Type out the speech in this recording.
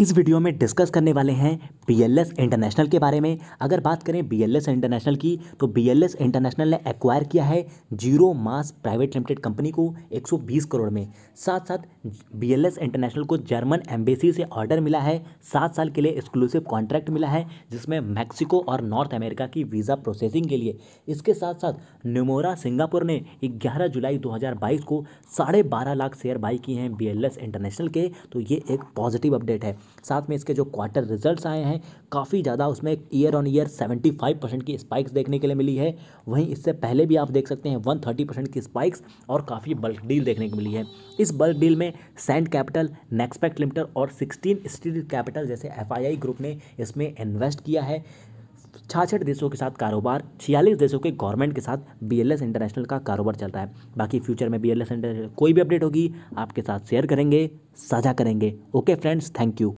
इस वीडियो में डिस्कस करने वाले हैं बी एल एस इंटरनेशनल के बारे में अगर बात करें बी एल एस इंटरनेशनल की तो बी एल एस इंटरनेशनल ने एक्वायर किया है zero mass private limited company को 120 करोड़ में साथ साथ बी एल एस इंटरनेशनल को जर्मन एम्बेसी से ऑर्डर मिला है सात साल के लिए एक्सक्लूसिव कॉन्ट्रैक्ट मिला है जिसमें मैक्सिको और नॉर्थ अमेरिका की वीज़ा प्रोसेसिंग के लिए इसके साथ साथ निमोरा सिंगापुर ने ग्यारह जुलाई दो को साढ़े लाख शेयर बाई किए हैं बी इंटरनेशनल के तो ये एक पॉजिटिव अपडेट है साथ में इसके जो क्वार्टर रिजल्ट्स आए हैं काफ़ी ज़्यादा उसमें ईयर ऑन ईयर 75 परसेंट की स्पाइक्स देखने के लिए मिली है वहीं इससे पहले भी आप देख सकते हैं 130 परसेंट की स्पाइक्स और काफ़ी बल्क डील देखने को मिली है इस बल्क डील में सेंट कैपिटल नेक्सपेक्ट लिमिटेड और सिक्सटीन स्टील कैपिटल जैसे एफ ग्रुप ने इसमें इन्वेस्ट किया है छाछठ देशों के साथ कारोबार छियालीस देशों के गवर्नमेंट के साथ बी इंटरनेशनल का कारोबार चलता है बाकी फ्यूचर में बी एल कोई भी अपडेट होगी आपके साथ शेयर करेंगे साझा करेंगे ओके फ्रेंड्स थैंक यू